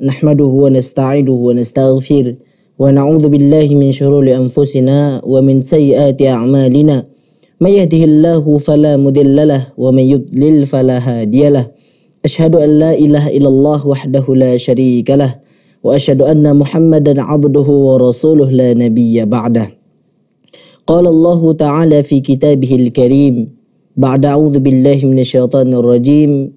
نحمده ونستعينه ونستغفره ونعوذ بالله من شرور أنفسنا ومن سيئات أعمالنا من يهده الله فلا مضل له ومن يضلل فلا هادي له أشهد أن لا إله إلا الله وحده لا شريك له وأشهد أن محمدا عبده ورسوله لا نبي بعده قال الله تعالى في كتابه الكريم بعد أعوذ بالله من الشيطان الرجيم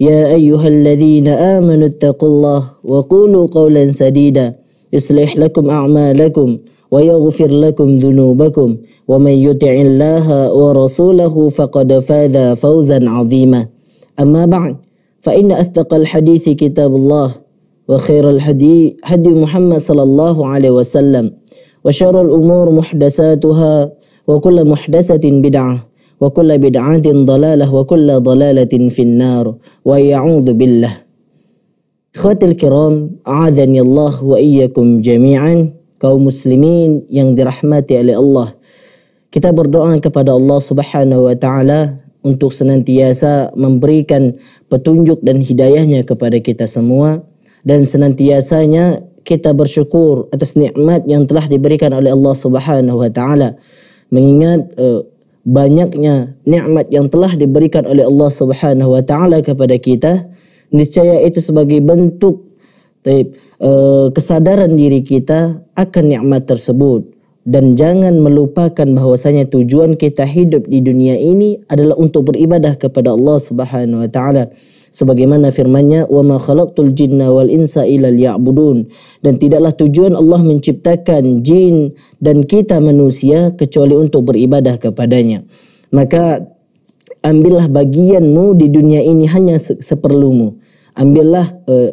يا أيها الذين آمنوا اتقوا الله وقولوا قولا سديدا يصلح لكم أعمالكم ويغفر لكم ذنوبكم ومن يطع الله ورسوله فقد فاز فوزا عظيما أما بعد فإن أثق الحديث كتاب الله وخير الحديث هدي محمد صلى الله عليه وسلم وشر الأمور محدثاتها وكل محدثة بدعة wa kulla bid'atin dalalah wa kulla dalalatin finnar wa ya'udhu billah Khatil kiram, a'adhani Allah wa iyyakum jami'an kaum muslimin yang dirahmati oleh Allah. Kita berdoa kepada Allah Subhanahu wa taala untuk senantiasa memberikan petunjuk dan hidayahnya kepada kita semua dan senantiasanya kita bersyukur atas nikmat yang telah diberikan oleh Allah Subhanahu wa taala. Mengingat uh, banyaknya nikmat yang telah diberikan oleh Allah Subhanahu wa taala kepada kita niscaya itu sebagai bentuk taib, e, kesadaran diri kita akan nikmat tersebut dan jangan melupakan bahwasanya tujuan kita hidup di dunia ini adalah untuk beribadah kepada Allah Subhanahu wa taala sebagaimana firman-Nya wa ma khalaqtul jinna wal insa illa liya'budun dan tidaklah tujuan Allah menciptakan jin dan kita manusia kecuali untuk beribadah kepadanya maka ambillah bagianmu di dunia ini hanya seperlumu ambillah uh,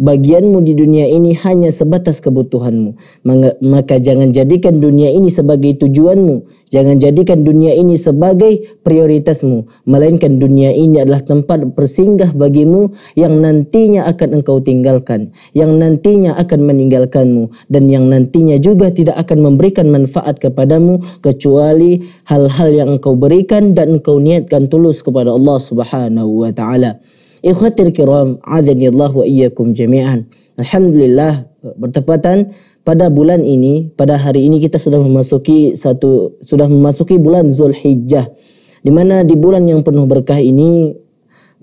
bagianmu di dunia ini hanya sebatas kebutuhanmu. Maka jangan jadikan dunia ini sebagai tujuanmu. Jangan jadikan dunia ini sebagai prioritasmu. Melainkan dunia ini adalah tempat persinggah bagimu yang nantinya akan engkau tinggalkan. Yang nantinya akan meninggalkanmu. Dan yang nantinya juga tidak akan memberikan manfaat kepadamu. Kecuali hal-hal yang engkau berikan dan engkau niatkan tulus kepada Allah subhanahu wa ta'ala. Ikhwatir kiram, azani Allah wa iyyakum jami'an. Alhamdulillah bertepatan pada bulan ini, pada hari ini kita sudah memasuki satu sudah memasuki bulan Zulhijjah. Di mana di bulan yang penuh berkah ini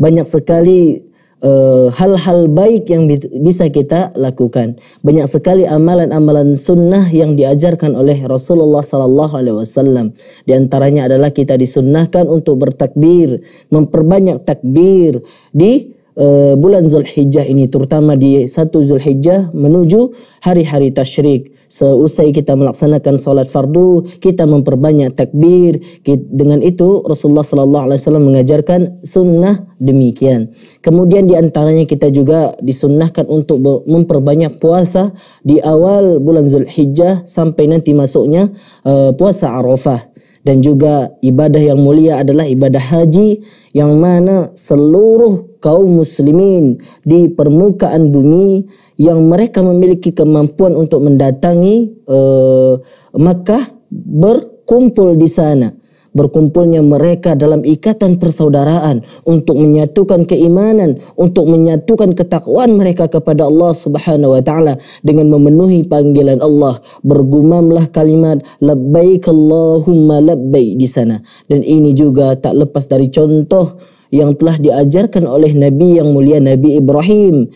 banyak sekali Eh, hal-hal uh, baik yang bisa kita lakukan. Banyak sekali amalan-amalan sunnah yang diajarkan oleh Rasulullah Sallallahu Alaihi Wasallam. Di antaranya adalah kita disunnahkan untuk bertakbir, memperbanyak takbir di uh, bulan Zulhijjah ini, terutama di satu Zulhijjah menuju hari-hari Tashrik. Seusai kita melaksanakan salat fardu, kita memperbanyak takbir. Dengan itu Rasulullah sallallahu alaihi wasallam mengajarkan sunnah demikian. Kemudian di antaranya kita juga disunnahkan untuk memperbanyak puasa di awal bulan Zulhijjah sampai nanti masuknya uh, puasa Arafah dan juga ibadah yang mulia adalah ibadah haji yang mana seluruh kaum muslimin di permukaan bumi yang mereka memiliki kemampuan untuk mendatangi uh, Makkah berkumpul di sana berkumpulnya mereka dalam ikatan persaudaraan untuk menyatukan keimanan, untuk menyatukan ketakwaan mereka kepada Allah Subhanahu wa taala dengan memenuhi panggilan Allah. Bergumamlah kalimat labbaik Allahumma labbaik di sana. Dan ini juga tak lepas dari contoh yang telah diajarkan oleh Nabi yang mulia Nabi Ibrahim.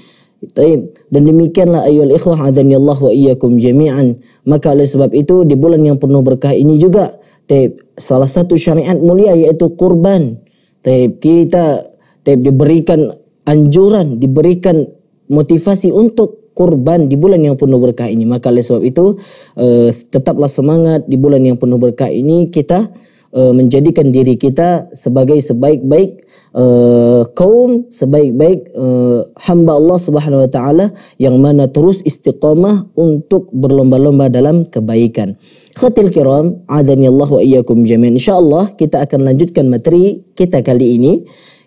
Dan demikianlah ayol ikhwah adhanillahu wa iyyakum jami'an. Maka oleh sebab itu di bulan yang penuh berkah ini juga salah satu syariat mulia yaitu kurban. Kita diberikan anjuran, diberikan motivasi untuk kurban di bulan yang penuh berkah ini. Maka oleh sebab itu eh, tetaplah semangat di bulan yang penuh berkah ini kita uh, menjadikan diri kita sebagai sebaik-baik uh, kaum, sebaik-baik uh, hamba Allah Subhanahu wa taala yang mana terus istiqamah untuk berlomba-lomba dalam kebaikan. Khatil kiram, adani Allah wa iyyakum jami'an. Insyaallah kita akan lanjutkan materi kita kali ini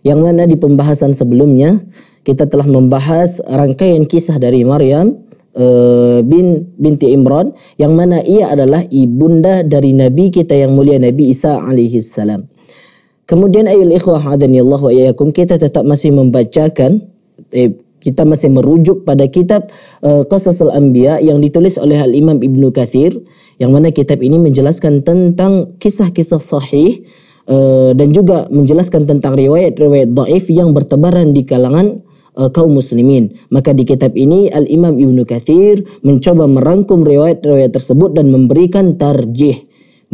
yang mana di pembahasan sebelumnya kita telah membahas rangkaian kisah dari Maryam Eh, bin binti Imran yang mana ia adalah ibunda dari nabi kita yang mulia Nabi Isa alaihi salam. Kemudian ayul ikhwah Allah wa iyyakum kita tetap masih membacakan eh, kita masih merujuk pada kitab uh, Qasasul Anbiya yang ditulis oleh Al Imam Ibnu Kathir yang mana kitab ini menjelaskan tentang kisah-kisah sahih uh, dan juga menjelaskan tentang riwayat-riwayat dhaif yang bertebaran di kalangan uh, kaum muslimin. Maka di kitab ini Al-Imam Ibnu Kathir mencoba merangkum riwayat-riwayat tersebut dan memberikan tarjih.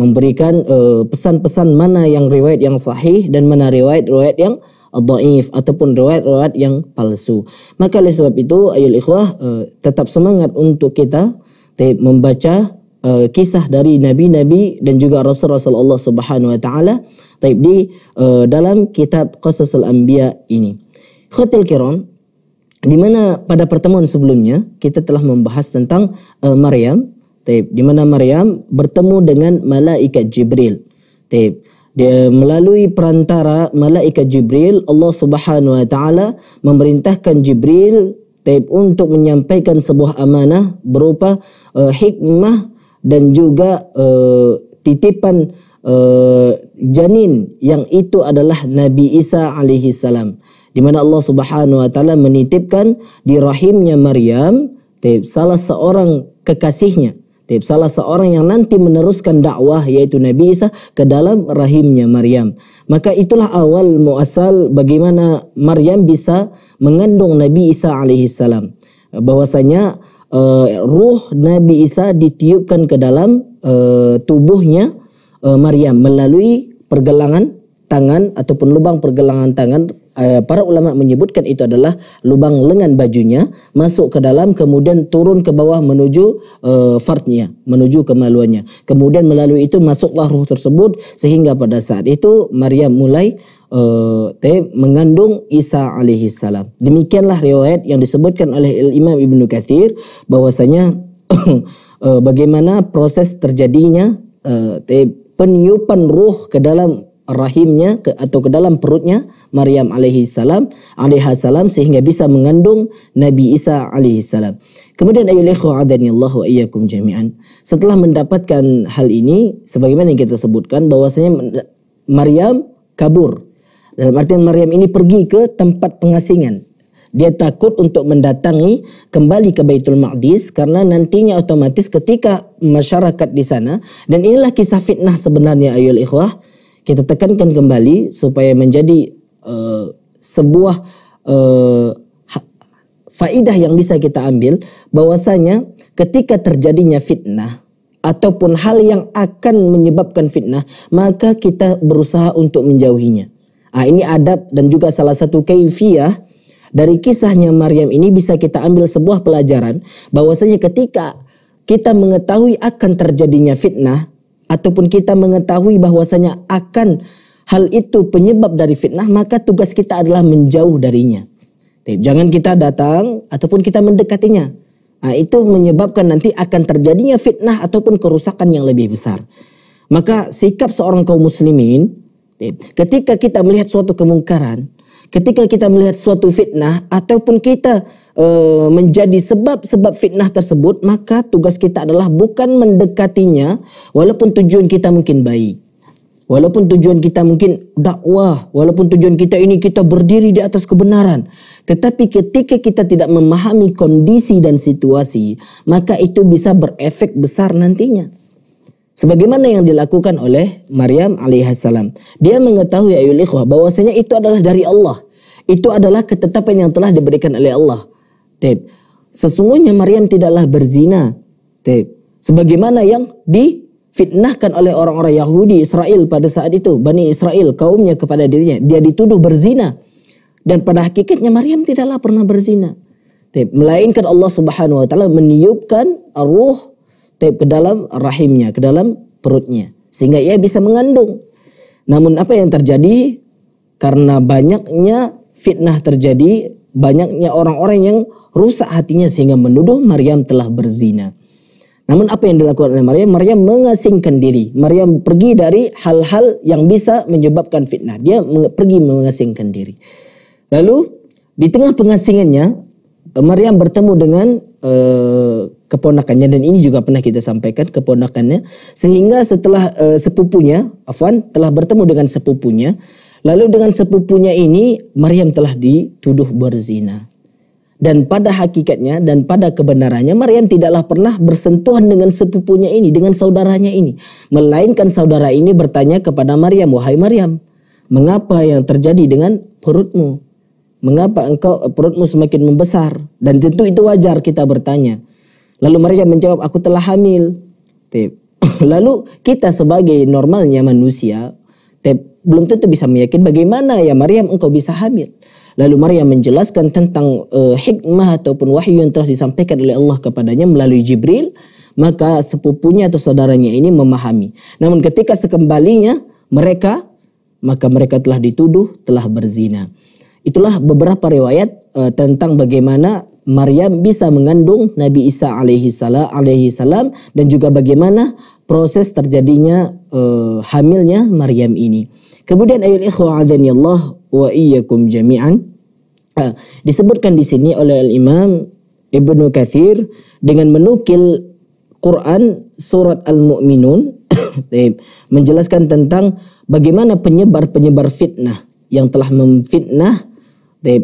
Memberikan eh, pesan-pesan mana yang riwayat yang sahih dan mana riwayat-riwayat yang dhaif ataupun riwayat-riwayat yang palsu. Maka oleh sebab itu ayul ikhwah uh, tetap semangat untuk kita membaca uh, kisah dari nabi-nabi dan juga rasul-rasul Allah Subhanahu wa taala di uh, dalam kitab Qasasul Anbiya ini. Khatil kiram, di mana pada pertemuan sebelumnya kita telah membahas tentang uh, Maryam taip di mana Maryam bertemu dengan malaikat Jibril taip dia melalui perantara malaikat Jibril Allah Subhanahu wa taala memerintahkan Jibril taip untuk menyampaikan sebuah amanah berupa uh, hikmah dan juga uh, titipan uh, janin yang itu adalah Nabi Isa alaihi salam. di mana Allah Subhanahu wa taala menitipkan di rahimnya Maryam salah seorang kekasihnya salah seorang yang nanti meneruskan dakwah yaitu Nabi Isa ke dalam rahimnya Maryam. Maka itulah awal muasal bagaimana Maryam bisa mengandung Nabi Isa Alaihi Salam Bahwasanya uh, ruh Nabi Isa ditiupkan ke dalam uh, tubuhnya uh, Maryam melalui pergelangan tangan ataupun lubang pergelangan tangan Eh, para ulama menyebutkan itu adalah lubang lengan bajunya masuk ke dalam kemudian turun ke bawah menuju e, eh, fartnya menuju kemaluannya kemudian melalui itu masuklah ruh tersebut sehingga pada saat itu Maria mulai eh, te, mengandung Isa alaihi salam demikianlah riwayat yang disebutkan oleh Imam Ibnu Katsir bahwasanya bagaimana proses terjadinya te, peniupan ruh ke dalam rahimnya ke, atau ke dalam perutnya Maryam alaihi salam alaihi salam sehingga bisa mengandung Nabi Isa alaihi salam. Kemudian ayol ikhwa Allah wa iyyakum jami'an. Setelah mendapatkan hal ini sebagaimana yang kita sebutkan bahwasanya Maryam kabur. Dalam artian Maryam ini pergi ke tempat pengasingan. Dia takut untuk mendatangi kembali ke Baitul Maqdis karena nantinya otomatis ketika masyarakat di sana dan inilah kisah fitnah sebenarnya ayol ikhwah kita tekankan kembali supaya menjadi uh, sebuah uh, faidah yang bisa kita ambil bahwasanya ketika terjadinya fitnah ataupun hal yang akan menyebabkan fitnah maka kita berusaha untuk menjauhinya. nah, ini adab dan juga salah satu kaifiah dari kisahnya Maryam ini bisa kita ambil sebuah pelajaran bahwasanya ketika kita mengetahui akan terjadinya fitnah ataupun kita mengetahui bahwasanya akan hal itu penyebab dari fitnah, maka tugas kita adalah menjauh darinya. Jangan kita datang ataupun kita mendekatinya. Nah, itu menyebabkan nanti akan terjadinya fitnah ataupun kerusakan yang lebih besar. Maka sikap seorang kaum muslimin ketika kita melihat suatu kemungkaran, ketika kita melihat suatu fitnah ataupun kita e, menjadi sebab-sebab fitnah tersebut, maka tugas kita adalah bukan mendekatinya walaupun tujuan kita mungkin baik. Walaupun tujuan kita mungkin dakwah, walaupun tujuan kita ini kita berdiri di atas kebenaran, tetapi ketika kita tidak memahami kondisi dan situasi, maka itu bisa berefek besar nantinya sebagaimana yang dilakukan oleh Maryam alaihissalam. Dia mengetahui ya ayul ikhwah bahwasanya itu adalah dari Allah. Itu adalah ketetapan yang telah diberikan oleh Allah. Tip. Sesungguhnya Maryam tidaklah berzina. Tip. Sebagaimana yang difitnahkan oleh orang-orang Yahudi Israel pada saat itu. Bani Israel kaumnya kepada dirinya. Dia dituduh berzina. Dan pada hakikatnya Maryam tidaklah pernah berzina. Tip. Melainkan Allah subhanahu wa ta'ala meniupkan ruh ke dalam rahimnya, ke dalam perutnya sehingga ia bisa mengandung. Namun apa yang terjadi karena banyaknya fitnah terjadi, banyaknya orang-orang yang rusak hatinya sehingga menuduh Maryam telah berzina. Namun apa yang dilakukan oleh Maryam? Maryam mengasingkan diri. Maryam pergi dari hal-hal yang bisa menyebabkan fitnah. Dia pergi mengasingkan diri. Lalu di tengah pengasingannya, Maryam bertemu dengan eh, keponakannya dan ini juga pernah kita sampaikan keponakannya sehingga setelah uh, sepupunya Afwan telah bertemu dengan sepupunya lalu dengan sepupunya ini Maryam telah dituduh berzina dan pada hakikatnya dan pada kebenarannya Maryam tidaklah pernah bersentuhan dengan sepupunya ini dengan saudaranya ini melainkan saudara ini bertanya kepada Maryam wahai Maryam mengapa yang terjadi dengan perutmu mengapa engkau eh, perutmu semakin membesar dan tentu itu wajar kita bertanya Lalu Maryam menjawab, aku telah hamil. Lalu kita sebagai normalnya manusia, belum tentu bisa meyakin bagaimana ya Maryam engkau bisa hamil. Lalu Maryam menjelaskan tentang uh, hikmah ataupun wahyu yang telah disampaikan oleh Allah kepadanya melalui Jibril. Maka sepupunya atau saudaranya ini memahami. Namun ketika sekembalinya mereka, maka mereka telah dituduh telah berzina. Itulah beberapa riwayat uh, tentang bagaimana Maryam bisa mengandung Nabi Isa alaihi salam, alaihi salam dan juga bagaimana proses terjadinya uh, hamilnya Maryam ini. Kemudian ayat ikhwa Allah wa iyyakum jami'an uh, disebutkan di sini oleh Al Imam Ibnu Katsir dengan menukil Quran surat Al-Mu'minun eh, menjelaskan tentang bagaimana penyebar-penyebar fitnah yang telah memfitnah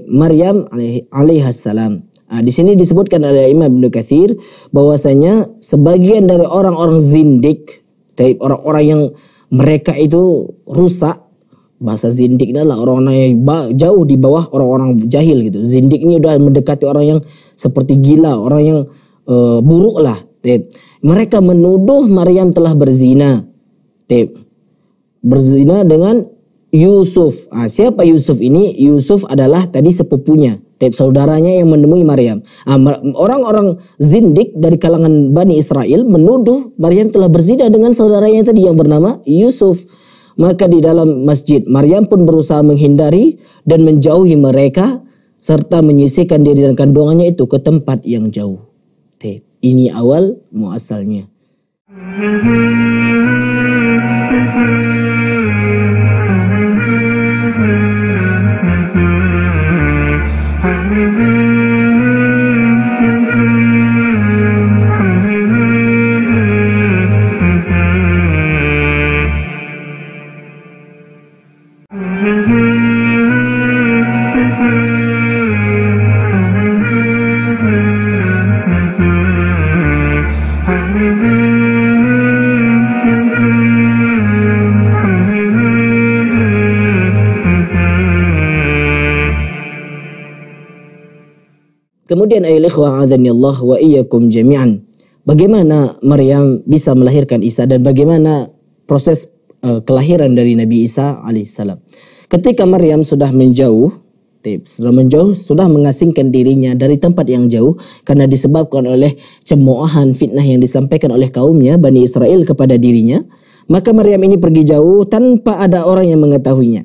Maryam alaihi salam. Nah, di sini disebutkan oleh Imam Ibnu Katsir bahwasanya sebagian dari orang-orang zindik, dari orang-orang yang mereka itu rusak bahasa zindik adalah orang-orang yang jauh di bawah orang-orang jahil gitu. Zindik ini udah mendekati orang yang seperti gila, orang yang uh, buruk lah. Tip. Mereka menuduh Maryam telah berzina. Tip. Berzina dengan Yusuf. Nah, siapa Yusuf ini? Yusuf adalah tadi sepupunya. Tip saudaranya yang menemui Maryam. Ah, orang-orang zindik dari kalangan Bani Israel menuduh Maryam telah berzina dengan saudaranya tadi yang bernama Yusuf. Maka di dalam masjid Maryam pun berusaha menghindari dan menjauhi mereka serta menyisihkan diri dan kandungannya itu ke tempat yang jauh. Tip. Ini awal muasalnya. Thank you. Kemudian ayol Allah wa iyyakum jami'an. Bagaimana Maryam bisa melahirkan Isa dan bagaimana proses eh, kelahiran dari Nabi Isa alaihissalam. Ketika Maryam sudah menjauh sudah menjauh, sudah mengasingkan dirinya dari tempat yang jauh karena disebabkan oleh cemoohan fitnah yang disampaikan oleh kaumnya Bani Israel kepada dirinya. Maka Maryam ini pergi jauh tanpa ada orang yang mengetahuinya.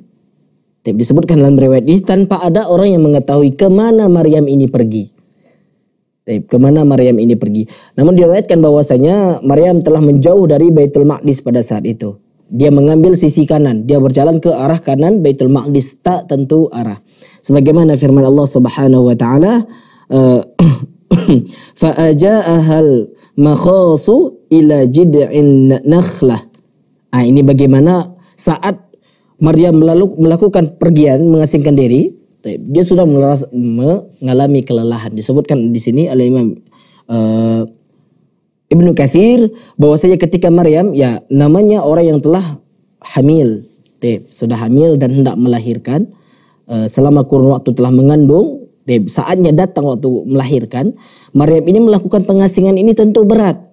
Disebutkan dalam riwayat ini tanpa ada orang yang mengetahui kemana Maryam ini pergi. Eh, kemana Maryam ini pergi. Namun diriwayatkan bahwasanya Maryam telah menjauh dari Baitul Maqdis pada saat itu. Dia mengambil sisi kanan, dia berjalan ke arah kanan Baitul Maqdis tak tentu arah. Sebagaimana firman Allah Subhanahu wa taala, eh, fa'aja'ahal makhasu ila jid'in nakhlah. Ah ini bagaimana saat Maryam melakukan pergian mengasingkan diri, dia sudah meneras, mengalami kelelahan. Disebutkan di sini oleh Imam uh, Ibnu Kathir bahwasanya ketika Maryam ya namanya orang yang telah hamil, sudah hamil dan hendak melahirkan uh, selama kurun waktu telah mengandung. saatnya datang waktu melahirkan, Maryam ini melakukan pengasingan ini tentu berat.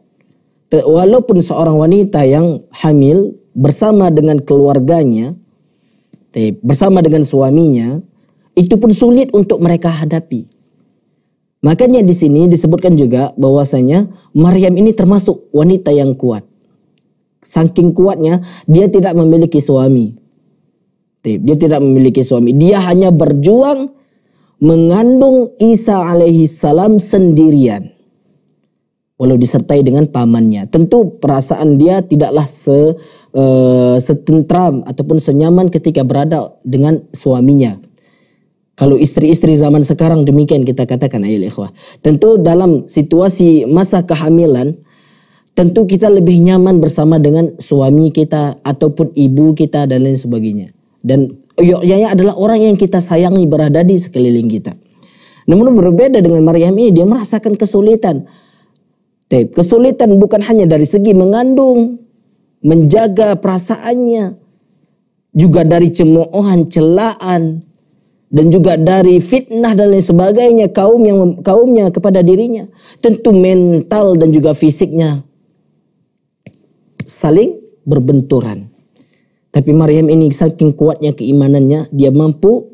Walaupun seorang wanita yang hamil bersama dengan keluarganya, bersama dengan suaminya, itu pun sulit untuk mereka hadapi. Makanya di sini disebutkan juga bahwasanya Maryam ini termasuk wanita yang kuat. Saking kuatnya dia tidak memiliki suami. Dia tidak memiliki suami. Dia hanya berjuang mengandung Isa alaihi salam sendirian. Walau disertai dengan pamannya. Tentu perasaan dia tidaklah se, uh, eh, setentram ataupun senyaman ketika berada dengan suaminya. Kalau istri-istri zaman sekarang demikian kita katakan ayol ikhwah. Tentu dalam situasi masa kehamilan, tentu kita lebih nyaman bersama dengan suami kita ataupun ibu kita dan lain sebagainya. Dan Yaya adalah orang yang kita sayangi berada di sekeliling kita. Namun berbeda dengan Maryam ini, dia merasakan kesulitan. kesulitan bukan hanya dari segi mengandung, menjaga perasaannya, juga dari cemoohan, celaan, dan juga dari fitnah dan lain sebagainya kaum yang kaumnya kepada dirinya tentu mental dan juga fisiknya saling berbenturan tapi Maryam ini saking kuatnya keimanannya dia mampu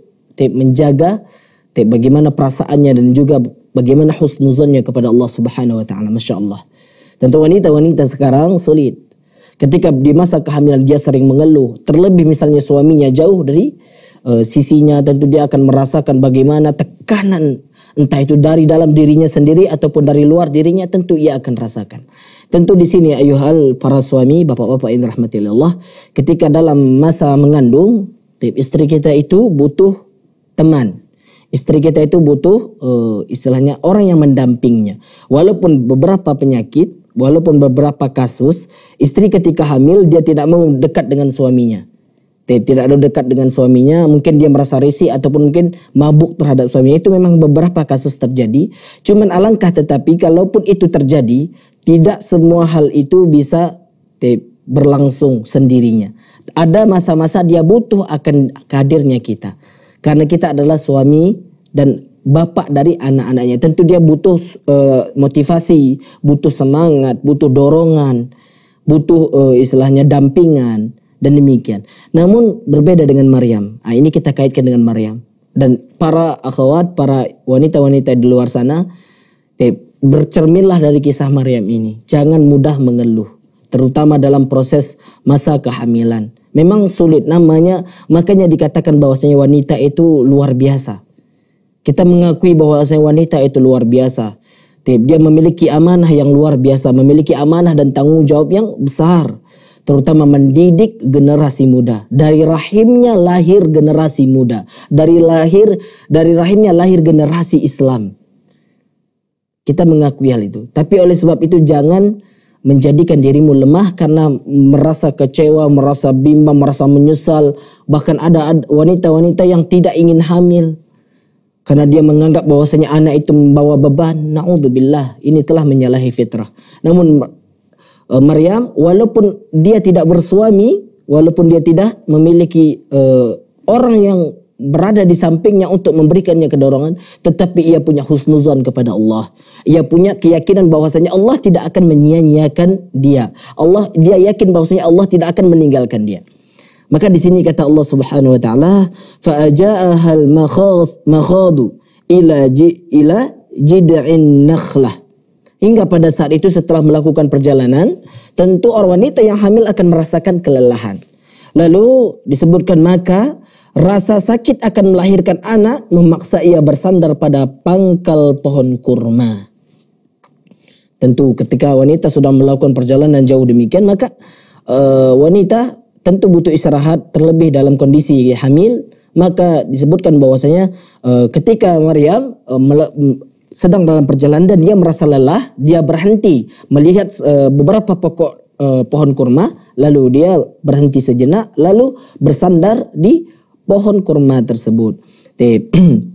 menjaga bagaimana perasaannya dan juga bagaimana husnuzonnya kepada Allah Subhanahu wa taala Masya Allah tentu wanita-wanita sekarang sulit ketika di masa kehamilan dia sering mengeluh terlebih misalnya suaminya jauh dari uh, sisinya tentu dia akan merasakan bagaimana tekanan entah itu dari dalam dirinya sendiri ataupun dari luar dirinya tentu ia akan rasakan. Tentu di sini ayuhal para suami, bapak-bapak yang dirahmati Allah, ketika dalam masa mengandung, istri kita itu butuh teman, istri kita itu butuh uh, istilahnya orang yang mendampingnya. Walaupun beberapa penyakit, walaupun beberapa kasus, istri ketika hamil dia tidak mau dekat dengan suaminya tidak ada dekat dengan suaminya, mungkin dia merasa risih ataupun mungkin mabuk terhadap suaminya. Itu memang beberapa kasus terjadi. Cuman alangkah tetapi kalaupun itu terjadi, tidak semua hal itu bisa berlangsung sendirinya. Ada masa-masa dia butuh akan kehadirnya kita. Karena kita adalah suami dan bapak dari anak-anaknya. Tentu dia butuh uh, motivasi, butuh semangat, butuh dorongan, butuh uh, istilahnya dampingan dan demikian. Namun berbeda dengan Maryam. Nah, ini kita kaitkan dengan Maryam. Dan para akhwat, para wanita-wanita di luar sana, ya, bercerminlah dari kisah Maryam ini. Jangan mudah mengeluh, terutama dalam proses masa kehamilan. Memang sulit namanya, makanya dikatakan bahwasanya wanita itu luar biasa. Kita mengakui bahwasanya wanita itu luar biasa. Dia memiliki amanah yang luar biasa, memiliki amanah dan tanggung jawab yang besar terutama mendidik generasi muda. Dari rahimnya lahir generasi muda, dari lahir dari rahimnya lahir generasi Islam. Kita mengakui hal itu. Tapi oleh sebab itu jangan menjadikan dirimu lemah karena merasa kecewa, merasa bimbang, merasa menyesal. Bahkan ada wanita-wanita yang tidak ingin hamil karena dia menganggap bahwasanya anak itu membawa beban. Na'udzubillah. ini telah menyalahi fitrah. Namun uh, Maryam walaupun dia tidak bersuami, walaupun dia tidak memiliki uh, orang yang berada di sampingnya untuk memberikannya kedorongan, tetapi ia punya husnuzon kepada Allah. Ia punya keyakinan bahwasanya Allah tidak akan menyia-nyiakan dia. Allah dia yakin bahwasanya Allah tidak akan meninggalkan dia. Maka di sini kata Allah Subhanahu wa taala, fa'aja'ahal makhadu ila ji ila jid'in nakhlah. Hingga pada saat itu setelah melakukan perjalanan, tentu orang wanita yang hamil akan merasakan kelelahan. Lalu disebutkan maka rasa sakit akan melahirkan anak memaksa ia bersandar pada pangkal pohon kurma. Tentu ketika wanita sudah melakukan perjalanan jauh demikian maka uh, wanita tentu butuh istirahat terlebih dalam kondisi hamil maka disebutkan bahwasanya uh, ketika Maryam uh, sedang dalam perjalanan dan dia merasa lelah, dia berhenti melihat uh, beberapa pokok uh, pohon kurma, lalu dia berhenti sejenak, lalu bersandar di pohon kurma tersebut.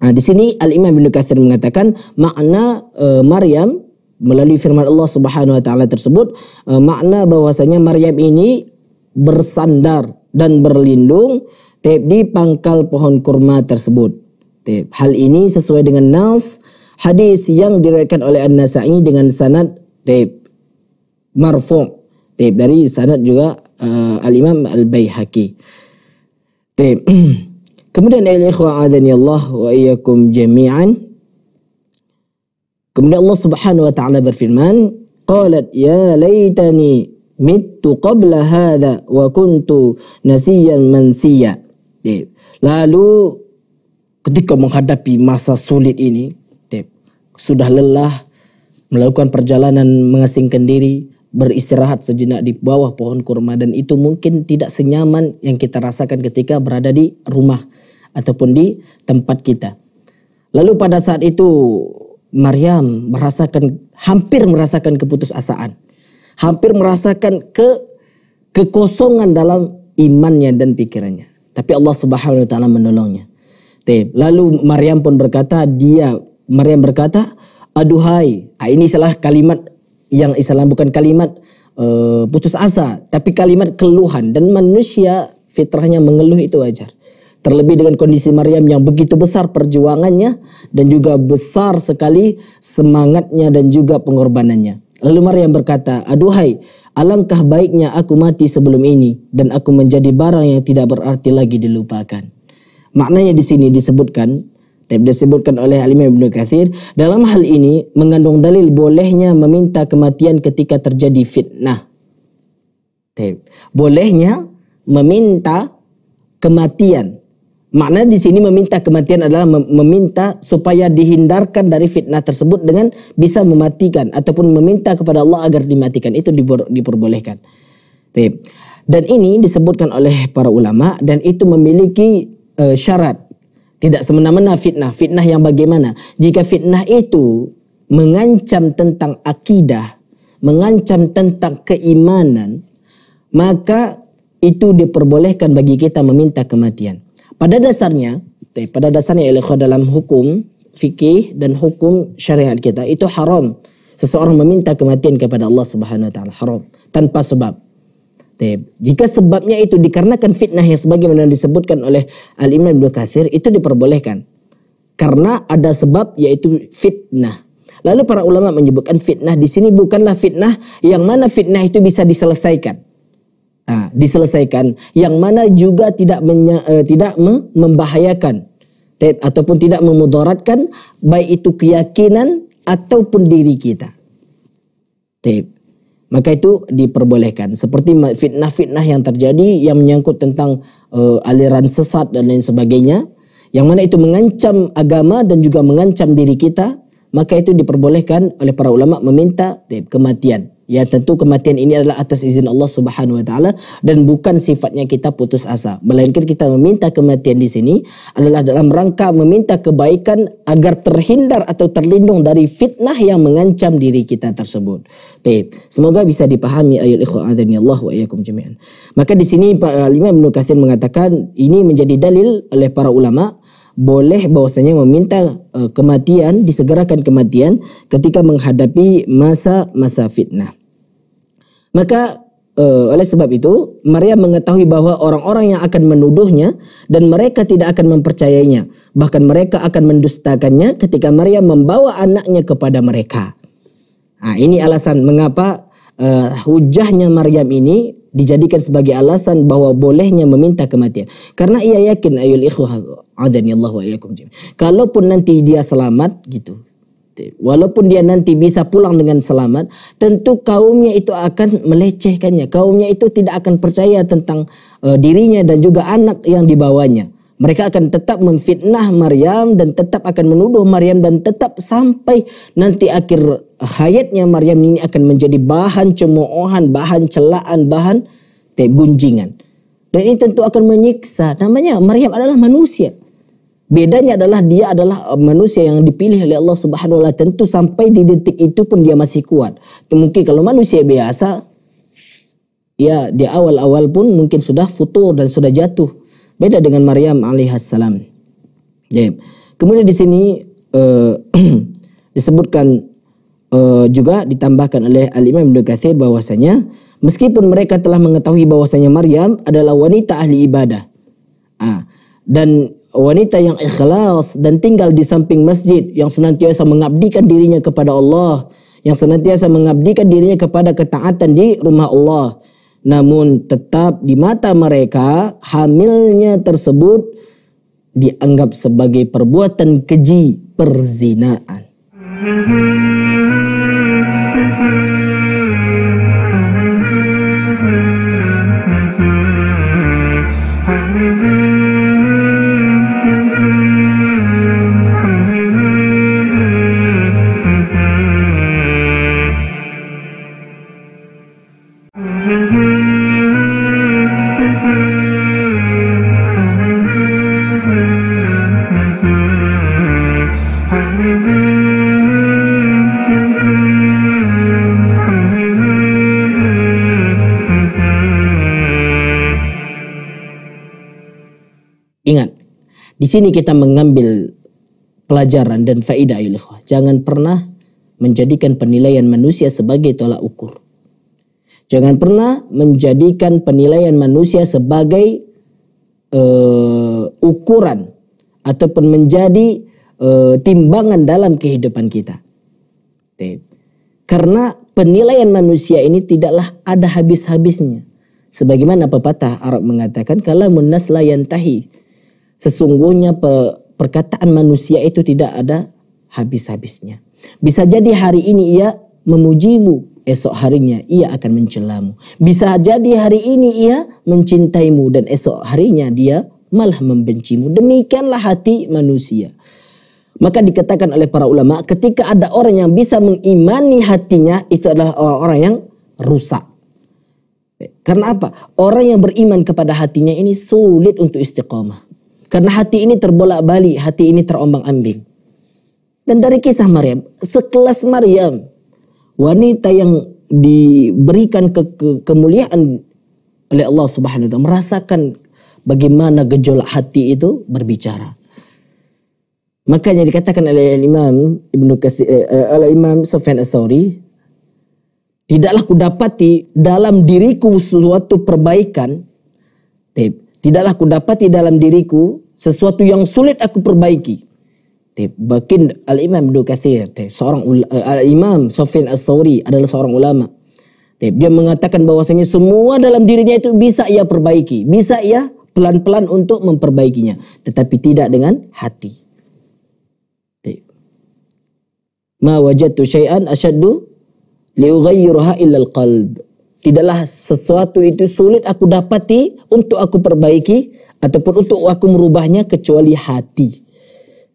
Nah, di sini Al Imam Ibnu Katsir mengatakan makna e, Maryam melalui firman Allah Subhanahu wa taala tersebut e, makna bahwasanya Maryam ini bersandar dan berlindung di pangkal pohon kurma tersebut. Hal ini sesuai dengan nas hadis yang diriwayatkan oleh An-Nasa'i dengan sanad taib marfu. Taib dari sanad juga uh, Al-Imam Al-Baihaqi. Taib. Kemudian ayat ikhwa adhani Allah wa iyyakum jami'an. Kemudian Allah Subhanahu wa taala berfirman, "Qalat ya laitani mittu qabla hadha wa kuntu nasiyan mansiya." Taib. Lalu ketika menghadapi masa sulit ini, sudah lelah melakukan perjalanan mengasingkan diri, beristirahat sejenak di bawah pohon kurma dan itu mungkin tidak senyaman yang kita rasakan ketika berada di rumah ataupun di tempat kita. Lalu pada saat itu Maryam merasakan hampir merasakan keputusasaan, hampir merasakan ke kekosongan dalam imannya dan pikirannya. Tapi Allah Subhanahu wa taala menolongnya. Lalu Maryam pun berkata dia Maryam berkata, "Aduhai." ini salah kalimat yang Islam bukan kalimat uh, putus asa, tapi kalimat keluhan dan manusia fitrahnya mengeluh itu wajar. Terlebih dengan kondisi Maryam yang begitu besar perjuangannya dan juga besar sekali semangatnya dan juga pengorbanannya. Lalu Maryam berkata, "Aduhai, alangkah baiknya aku mati sebelum ini dan aku menjadi barang yang tidak berarti lagi dilupakan." Maknanya di sini disebutkan tapi disebutkan oleh Alim Ibn Kathir, dalam hal ini mengandung dalil bolehnya meminta kematian ketika terjadi fitnah. Tapi bolehnya meminta kematian. Makna di sini meminta kematian adalah meminta supaya dihindarkan dari fitnah tersebut dengan bisa mematikan ataupun meminta kepada Allah agar dimatikan itu diperbolehkan. Tapi dan ini disebutkan oleh para ulama dan itu memiliki eh, syarat tidak semena-mena fitnah. Fitnah yang bagaimana? Jika fitnah itu mengancam tentang akidah, mengancam tentang keimanan, maka itu diperbolehkan bagi kita meminta kematian. Pada dasarnya, pada dasarnya ikhwan dalam hukum fikih dan hukum syariat kita itu haram seseorang meminta kematian kepada Allah Subhanahu wa taala haram tanpa sebab. Jika sebabnya itu dikarenakan fitnah yang sebagaimana disebutkan oleh Al-Imam Ibnu Katsir itu diperbolehkan. Karena ada sebab yaitu fitnah. Lalu para ulama menyebutkan fitnah di sini bukanlah fitnah yang mana fitnah itu bisa diselesaikan. Nah, diselesaikan yang mana juga tidak menya, uh, tidak membahayakan ataupun tidak memudaratkan baik itu keyakinan ataupun diri kita maka itu diperbolehkan. Seperti fitnah-fitnah yang terjadi yang menyangkut tentang uh, aliran sesat dan lain sebagainya, yang mana itu mengancam agama dan juga mengancam diri kita, maka itu diperbolehkan oleh para ulama meminta kematian. Ya tentu kematian ini adalah atas izin Allah Subhanahu wa taala dan bukan sifatnya kita putus asa. Melainkan kita meminta kematian di sini adalah dalam rangka meminta kebaikan agar terhindar atau terlindung dari fitnah yang mengancam diri kita tersebut. Taib. Semoga bisa dipahami ayat ikhwan Allah wa iyyakum jami'an. Maka di sini Pak eh, Imam Ibnu Katsir mengatakan ini menjadi dalil oleh para ulama boleh bahwasanya meminta eh, kematian disegerakan kematian ketika menghadapi masa-masa fitnah. Maka Uh, oleh sebab itu, Maria mengetahui bahwa orang-orang yang akan menuduhnya dan mereka tidak akan mempercayainya, bahkan mereka akan mendustakannya ketika Maria membawa anaknya kepada mereka. Nah, ini alasan mengapa uh, hujahnya Maryam ini dijadikan sebagai alasan bahwa bolehnya meminta kematian. Karena ia yakin ayul ikhwah wa iyyakum Kalaupun nanti dia selamat gitu. Walaupun dia nanti bisa pulang dengan selamat, tentu kaumnya itu akan melecehkannya. Kaumnya itu tidak akan percaya tentang uh, dirinya dan juga anak yang dibawanya. Mereka akan tetap memfitnah Maryam dan tetap akan menuduh Maryam dan tetap sampai nanti akhir hayatnya Maryam ini akan menjadi bahan cemoohan, bahan celaan, bahan gunjingan. Dan ini tentu akan menyiksa. Namanya Maryam adalah manusia. Bedanya adalah dia adalah uh, manusia yang dipilih oleh Allah Subhanahu wa taala tentu sampai di detik itu pun dia masih kuat. Mungkin kalau manusia biasa ya di awal-awal pun mungkin sudah futur dan sudah jatuh. Beda dengan Maryam alaihissalam. Ya. Kemudian di sini uh, disebutkan uh, juga ditambahkan oleh Al-Imam Ibnu Katsir bahwasanya meskipun mereka telah mengetahui bahwasanya Maryam adalah wanita ahli ibadah. Ah, dan wanita yang ikhlas dan tinggal di samping masjid yang senantiasa mengabdikan dirinya kepada Allah, yang senantiasa mengabdikan dirinya kepada ketaatan di rumah Allah. Namun tetap di mata mereka hamilnya tersebut dianggap sebagai perbuatan keji perzinaan. Ingat, di sini kita mengambil pelajaran dan faidah ya ilmu. Jangan pernah menjadikan penilaian manusia sebagai tolak ukur. Jangan pernah menjadikan penilaian manusia sebagai uh, ukuran ataupun menjadi uh, timbangan dalam kehidupan kita. Karena penilaian manusia ini tidaklah ada habis-habisnya. Sebagaimana pepatah Arab mengatakan kalau munas layan tahi, Sesungguhnya perkataan manusia itu tidak ada habis-habisnya. Bisa jadi hari ini ia memujimu, esok harinya ia akan mencelamu. Bisa jadi hari ini ia mencintaimu dan esok harinya dia malah membencimu. Demikianlah hati manusia. Maka dikatakan oleh para ulama ketika ada orang yang bisa mengimani hatinya itu adalah orang-orang yang rusak. Karena apa? Orang yang beriman kepada hatinya ini sulit untuk istiqomah. Karena hati ini terbolak-balik, hati ini terombang-ambing. Dan dari kisah Maryam, sekelas Maryam, wanita yang diberikan ke, ke kemuliaan oleh Allah Subhanahu wa taala merasakan bagaimana gejolak hati itu berbicara. Makanya dikatakan oleh Imam Ibnu kasi eh, eh, oleh Imam Sufyan As-Sauri tidaklah kudapati dalam diriku sesuatu perbaikan tidaklah kudapati dalam diriku sesuatu yang sulit aku perbaiki bahkan Al-Imam Ibnu Katsir seorang eh, Al-Imam Sufyan as adalah seorang ulama dia mengatakan bahwasanya semua dalam dirinya itu bisa ia perbaiki bisa ia pelan-pelan untuk memperbaikinya tetapi tidak dengan hati ma wajadtu syai'an asyaddu liughayyirha illa qalb Tidaklah sesuatu itu sulit aku dapati untuk aku perbaiki ataupun untuk aku merubahnya kecuali hati.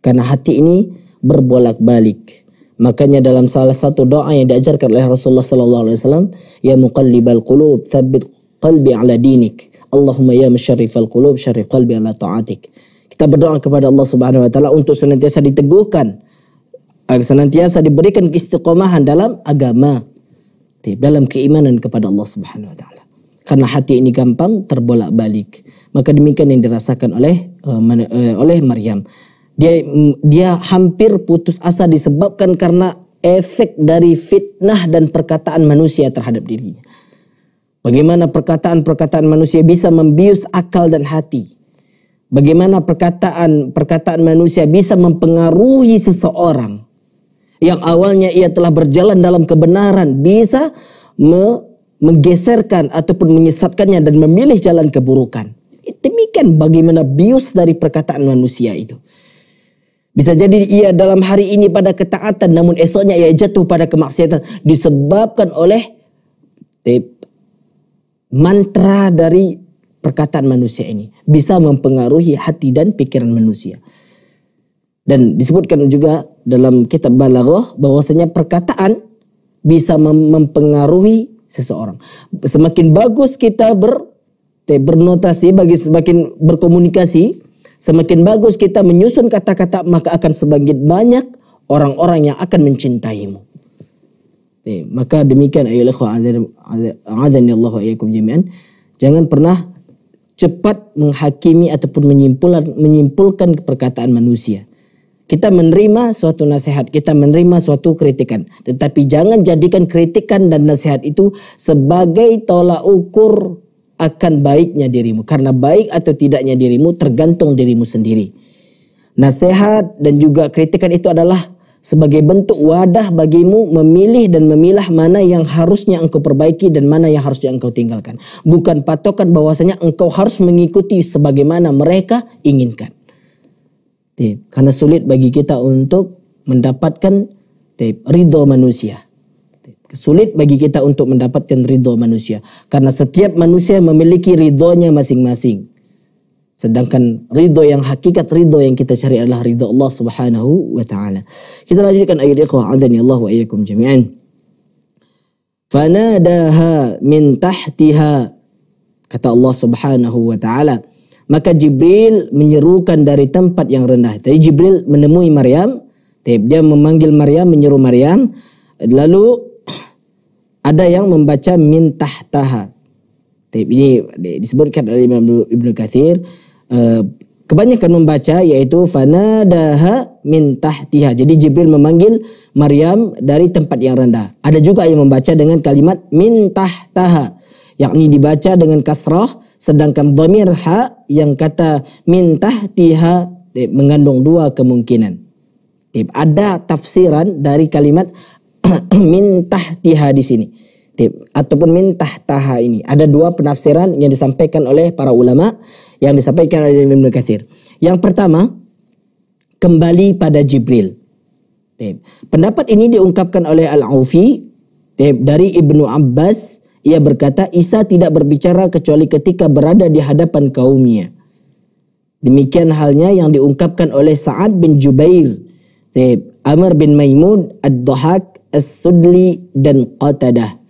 Karena hati ini berbolak-balik. Makanya dalam salah satu doa yang diajarkan oleh Rasulullah sallallahu alaihi wasallam, ya muqallibal qulub tsabbit qalbi ala dinik. Allahumma ya musyarrifal qulub syarrif qalbi ala taatik. Kita berdoa kepada Allah Subhanahu wa taala untuk senantiasa diteguhkan agar senantiasa diberikan keistiqomahan dalam agama, dalam keimanan kepada Allah Subhanahu wa taala. Karena hati ini gampang terbolak-balik. Maka demikian yang dirasakan oleh eh, eh, oleh Maryam. Dia mm, dia hampir putus asa disebabkan karena efek dari fitnah dan perkataan manusia terhadap dirinya. Bagaimana perkataan-perkataan manusia bisa membius akal dan hati. Bagaimana perkataan-perkataan manusia bisa mempengaruhi seseorang yang awalnya ia telah berjalan dalam kebenaran bisa me menggeserkan ataupun menyesatkannya dan memilih jalan keburukan. Demikian bagaimana bius dari perkataan manusia itu. Bisa jadi ia dalam hari ini pada ketaatan namun esoknya ia jatuh pada kemaksiatan disebabkan oleh tip, mantra dari perkataan manusia ini bisa mempengaruhi hati dan pikiran manusia. Dan disebutkan juga dalam kitab Balaghah bahwasanya perkataan bisa mempengaruhi seseorang. Semakin bagus kita ber bernotasi bagi semakin berkomunikasi, semakin bagus kita menyusun kata-kata maka akan sebagian banyak orang-orang yang akan mencintaimu. Maka demikian Allah jami'an. Jangan pernah cepat menghakimi ataupun menyimpulkan perkataan manusia. Kita menerima suatu nasihat, kita menerima suatu kritikan. Tetapi jangan jadikan kritikan dan nasihat itu sebagai tolak ukur akan baiknya dirimu. Karena baik atau tidaknya dirimu tergantung dirimu sendiri. Nasihat dan juga kritikan itu adalah sebagai bentuk wadah bagimu memilih dan memilah mana yang harusnya engkau perbaiki dan mana yang harusnya engkau tinggalkan. Bukan patokan bahwasanya engkau harus mengikuti sebagaimana mereka inginkan. Tip. Karena sulit bagi kita untuk mendapatkan tip, ridho manusia. Sulit bagi kita untuk mendapatkan ridho manusia. Karena setiap manusia memiliki ridhonya masing-masing. Sedangkan ridho yang hakikat ridho yang kita cari adalah ridho Allah Subhanahu wa taala. Kita lanjutkan ayat ikhwa adani Allah wa iyyakum jami'an. Fanadaha min tahtiha kata Allah Subhanahu wa taala maka Jibril menyerukan dari tempat yang rendah. Tadi Jibril menemui Maryam. Dia memanggil Maryam, menyeru Maryam. Lalu ada yang membaca min tahtaha. Ini disebutkan oleh Imam Ibnu Kathir. Eh, kebanyakan membaca yaitu fana fanadaha min tahtiha. Jadi Jibril memanggil Maryam dari tempat yang rendah. Ada juga yang membaca dengan kalimat min tahtaha yakni dibaca dengan kasrah Sedangkan dhamir ha yang kata mintah tihah eh, mengandung dua kemungkinan. Ada tafsiran dari kalimat mintah tihah di sini. Ataupun mintah taha ini. Ada dua penafsiran yang disampaikan oleh para ulama. Yang disampaikan oleh Ibn Kathir. Yang pertama, kembali pada Jibril. Pendapat ini diungkapkan oleh Al-Aufi dari Ibnu Abbas ia berkata, Isa tidak berbicara kecuali ketika berada di hadapan kaumnya. Demikian halnya yang diungkapkan oleh Sa'ad bin Jubair, Amr bin Maimun, Ad-Dahak, As-Sudli, dan Qatadah.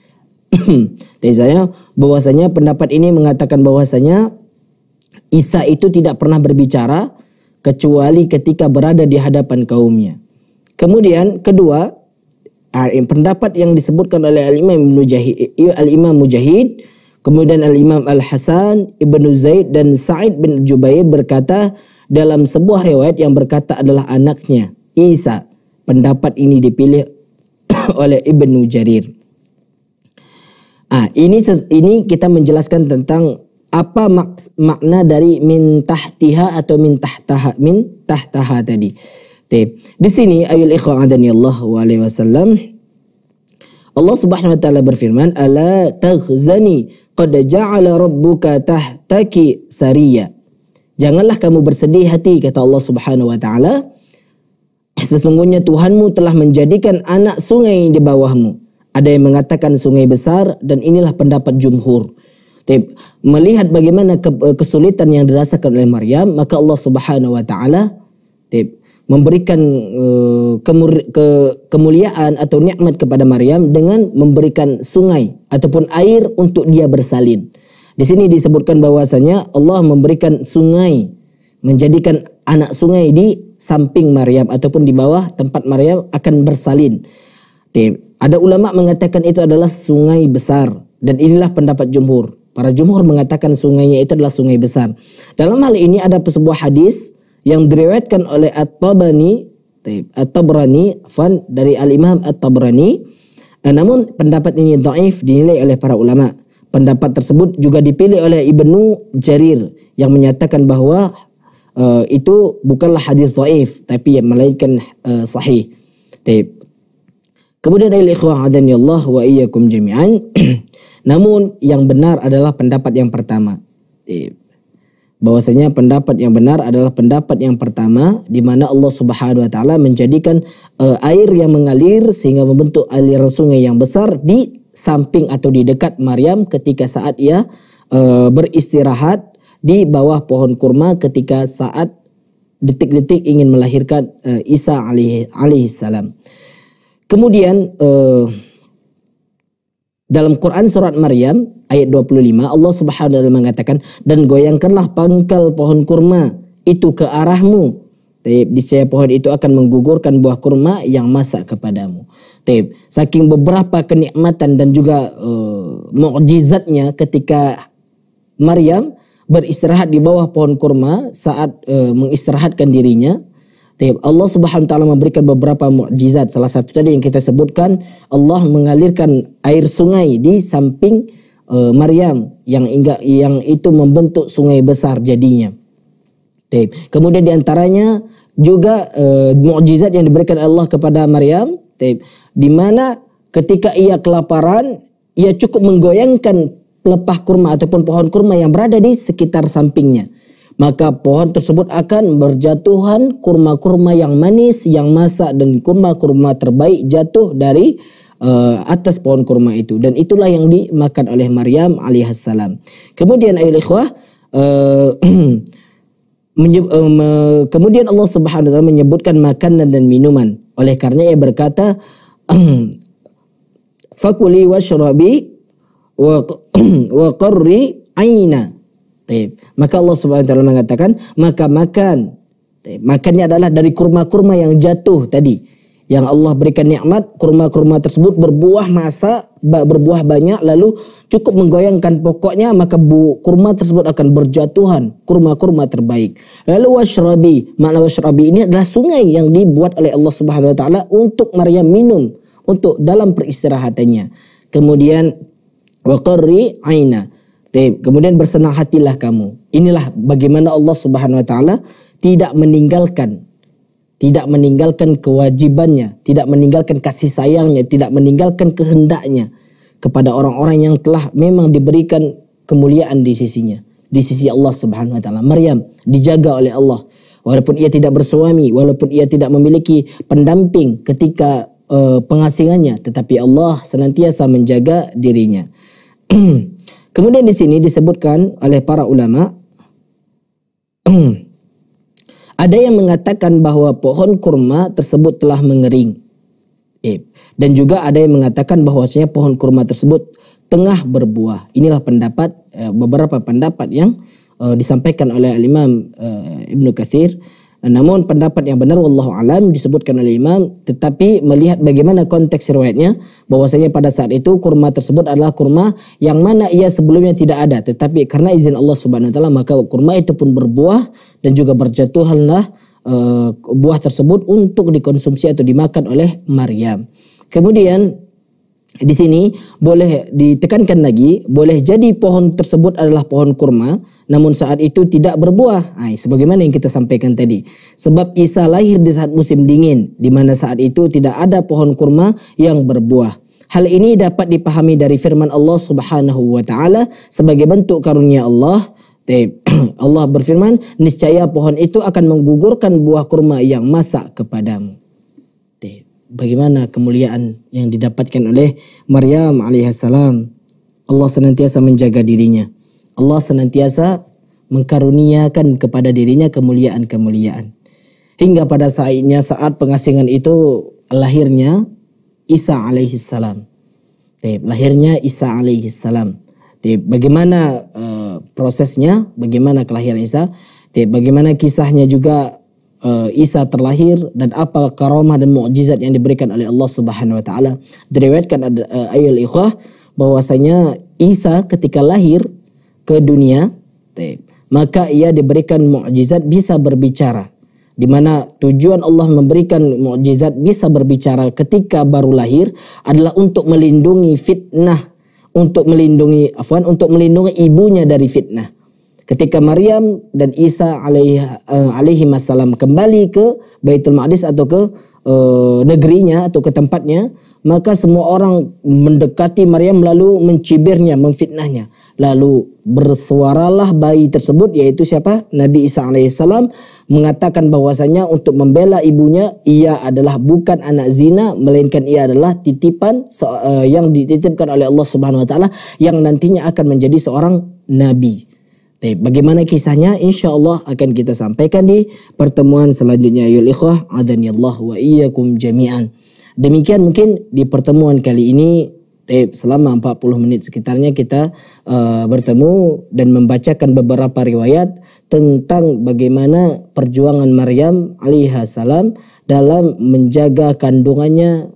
saya bahwasanya pendapat ini mengatakan bahwasanya Isa itu tidak pernah berbicara kecuali ketika berada di hadapan kaumnya. Kemudian kedua, Ah, yang Pendapat yang disebutkan oleh Al-Imam Mujahid, Al-Imam Mujahid kemudian Al-Imam Al-Hasan, Ibnu Zaid dan Sa'id bin Jubair berkata dalam sebuah riwayat yang berkata adalah anaknya Isa. Pendapat ini dipilih oleh Ibnu Jarir. Ah, ini ini kita menjelaskan tentang apa makna dari min tahtiha atau min tahtaha min tahtaha tadi. Di sini ayul ikhwan Allah alaihi wasallam Allah Subhanahu wa taala berfirman ala taghzani qad ja'ala rabbuka tahtaki sariya. Janganlah kamu bersedih hati kata Allah Subhanahu wa taala. Sesungguhnya Tuhanmu telah menjadikan anak sungai di bawahmu. Ada yang mengatakan sungai besar dan inilah pendapat jumhur. Tip, melihat bagaimana eh, kesulitan yang dirasakan oleh Maryam, maka Allah Subhanahu wa taala tip memberikan eh, kemur, ke, kemuliaan atau nikmat kepada Maryam dengan memberikan sungai ataupun air untuk dia bersalin. Di sini disebutkan bahwasanya Allah memberikan sungai menjadikan anak sungai di samping Maryam ataupun di bawah tempat Maryam akan bersalin. Ada ulama mengatakan itu adalah sungai besar dan inilah pendapat jumhur. Para jumhur mengatakan sungainya itu adalah sungai besar. Dalam hal ini ada sebuah hadis yang diriwayatkan oleh At-Tabani, At-Tabrani, fan dari Al-Imam At-Tabrani. Nah, namun pendapat ini dhaif dinilai oleh para ulama. Pendapat tersebut juga dipilih oleh Ibnu Jarir yang menyatakan bahwa uh, eh, itu bukanlah hadis dhaif tapi yang melainkan uh, sahih. taip. Kemudian ayat ikhwah adani Allah wa iyyakum jami'an. Namun yang benar adalah pendapat yang pertama. taip bahwasanya pendapat yang benar adalah pendapat yang pertama di mana Allah Subhanahu wa taala menjadikan uh, air yang mengalir sehingga membentuk aliran sungai yang besar di samping atau di dekat Maryam ketika saat ia uh, beristirahat di bawah pohon kurma ketika saat detik-detik ingin melahirkan uh, Isa alaihi salam. Kemudian uh, dalam Quran surat Maryam ayat 25 Allah Subhanahu wa taala mengatakan dan goyangkanlah pangkal pohon kurma itu ke arahmu. Taib, saya pohon itu akan menggugurkan buah kurma yang masak kepadamu. Taib, saking beberapa kenikmatan dan juga uh, mukjizatnya ketika Maryam beristirahat di bawah pohon kurma saat uh, mengistirahatkan dirinya, Allah Subhanahu wa taala memberikan beberapa mukjizat. Salah satu tadi yang kita sebutkan, Allah mengalirkan air sungai di samping uh, Maryam yang inga, yang itu membentuk sungai besar jadinya. Taib. Kemudian diantaranya juga uh, mukjizat yang diberikan Allah kepada Maryam, Di mana ketika ia kelaparan, ia cukup menggoyangkan pelepah kurma ataupun pohon kurma yang berada di sekitar sampingnya maka pohon tersebut akan berjatuhan kurma-kurma yang manis yang masak dan kurma-kurma terbaik jatuh dari uh, atas pohon kurma itu dan itulah yang dimakan oleh Maryam alaihissalam. Kemudian ayol ikhwah uh, kemudian Allah Subhanahu wa taala menyebutkan makanan dan minuman. Oleh karena ia berkata fakuli washrabi wa wa aina Taib. Maka Allah Subhanahu wa taala mengatakan, maka makan. Taib. Makannya adalah dari kurma-kurma yang jatuh tadi. Yang Allah berikan nikmat, kurma-kurma tersebut berbuah masa, berbuah banyak lalu cukup menggoyangkan pokoknya maka bu, kurma tersebut akan berjatuhan, kurma-kurma terbaik. Lalu washrabi, makna washrabi ini adalah sungai yang dibuat oleh Allah Subhanahu wa taala untuk Maryam minum untuk dalam peristirahatannya. Kemudian waqarri aina Kemudian bersenang hatilah kamu. Inilah bagaimana Allah Subhanahu wa taala tidak meninggalkan tidak meninggalkan kewajibannya, tidak meninggalkan kasih sayangnya, tidak meninggalkan kehendaknya kepada orang-orang yang telah memang diberikan kemuliaan di sisinya, di sisi Allah Subhanahu wa taala. Maryam dijaga oleh Allah walaupun ia tidak bersuami, walaupun ia tidak memiliki pendamping ketika uh, pengasingannya, tetapi Allah senantiasa menjaga dirinya. Kemudian di sini disebutkan oleh para ulama ada yang mengatakan bahwa pohon kurma tersebut telah mengering. Eh, dan juga ada yang mengatakan bahwasanya pohon kurma tersebut tengah berbuah. Inilah pendapat eh, beberapa pendapat yang eh, disampaikan oleh Imam Ibnu Katsir namun pendapat yang benar wallahu alam disebutkan oleh imam tetapi melihat bagaimana konteks riwayatnya bahwasanya pada saat itu kurma tersebut adalah kurma yang mana ia sebelumnya tidak ada tetapi karena izin Allah Subhanahu wa taala maka kurma itu pun berbuah dan juga berjatuhanlah uh, eh, buah tersebut untuk dikonsumsi atau dimakan oleh Maryam. Kemudian di sini boleh ditekankan lagi, boleh jadi pohon tersebut adalah pohon kurma, namun saat itu tidak berbuah. Ay, sebagaimana yang kita sampaikan tadi. Sebab Isa lahir di saat musim dingin, di mana saat itu tidak ada pohon kurma yang berbuah. Hal ini dapat dipahami dari firman Allah Subhanahu wa taala sebagai bentuk karunia Allah Allah berfirman, niscaya pohon itu akan menggugurkan buah kurma yang masak kepadamu bagaimana kemuliaan yang didapatkan oleh Maryam alaihissalam. Allah senantiasa menjaga dirinya. Allah senantiasa mengkaruniakan kepada dirinya kemuliaan-kemuliaan. Hingga pada saatnya saat pengasingan itu lahirnya Isa alaihissalam. Lahirnya Isa alaihissalam. Bagaimana uh, prosesnya, bagaimana kelahiran Isa, bagaimana kisahnya juga uh, Isa terlahir dan apa karomah dan mukjizat yang diberikan oleh Allah Subhanahu wa taala. Diriwayatkan ada uh, eh, ayat ikhwah bahwasanya Isa ketika lahir ke dunia maka ia diberikan mukjizat bisa berbicara di mana tujuan Allah memberikan mukjizat bisa berbicara ketika baru lahir adalah untuk melindungi fitnah untuk melindungi afwan untuk melindungi ibunya dari fitnah ketika Maryam dan Isa alaihi masalam eh, kembali ke Baitul Maqdis atau ke e, negerinya atau ke tempatnya maka semua orang mendekati Maryam lalu mencibirnya memfitnahnya lalu bersuaralah bayi tersebut yaitu siapa Nabi Isa alaihi salam, mengatakan bahwasanya untuk membela ibunya ia adalah bukan anak zina melainkan ia adalah titipan eh, yang dititipkan oleh Allah Subhanahu wa taala yang nantinya akan menjadi seorang nabi bagaimana kisahnya insya Allah akan kita sampaikan di pertemuan selanjutnya yul ikhwah Allah wa iyyakum jami'an. Demikian mungkin di pertemuan kali ini selama 40 menit sekitarnya kita uh, bertemu dan membacakan beberapa riwayat tentang bagaimana perjuangan Maryam alaihissalam dalam menjaga kandungannya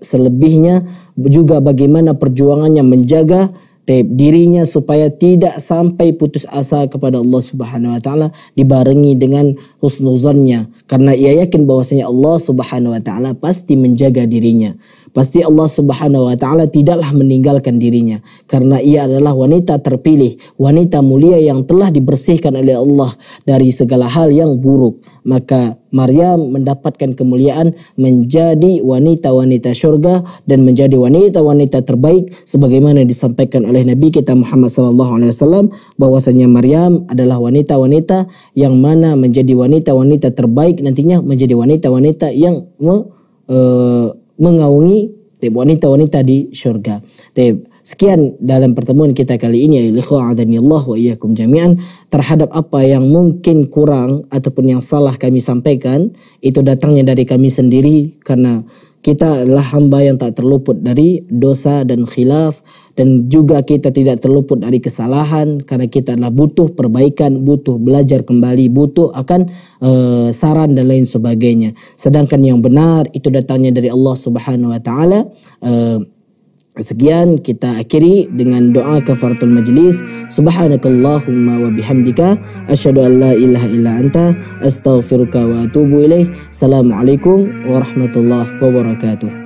selebihnya juga bagaimana perjuangannya menjaga dirinya supaya tidak sampai putus asa kepada Allah Subhanahu wa taala dibarengi dengan husnuzannya karena ia yakin bahwasanya Allah Subhanahu wa taala pasti menjaga dirinya pasti Allah Subhanahu wa taala tidaklah meninggalkan dirinya karena ia adalah wanita terpilih, wanita mulia yang telah dibersihkan oleh Allah dari segala hal yang buruk. Maka Maryam mendapatkan kemuliaan menjadi wanita-wanita syurga dan menjadi wanita-wanita terbaik sebagaimana disampaikan oleh Nabi kita Muhammad sallallahu alaihi wasallam bahwasanya Maryam adalah wanita-wanita yang mana menjadi wanita-wanita terbaik nantinya menjadi wanita-wanita yang me, uh, mengaungi wanita-wanita di surga. Tapi Sekian dalam pertemuan kita kali ini ya Allah wa iyyakum jami'an terhadap apa yang mungkin kurang ataupun yang salah kami sampaikan itu datangnya dari kami sendiri karena kita adalah hamba yang tak terluput dari dosa dan khilaf dan juga kita tidak terluput dari kesalahan karena kita adalah butuh perbaikan, butuh belajar kembali, butuh akan e, saran dan lain sebagainya. Sedangkan yang benar itu datangnya dari Allah Subhanahu wa taala. E, Sekian kita akhiri dengan doa kafaratul majlis. Subhanakallahumma wa bihamdika asyhadu an la ilaha illa anta astaghfiruka wa atubu ilaik. Assalamualaikum warahmatullahi wabarakatuh.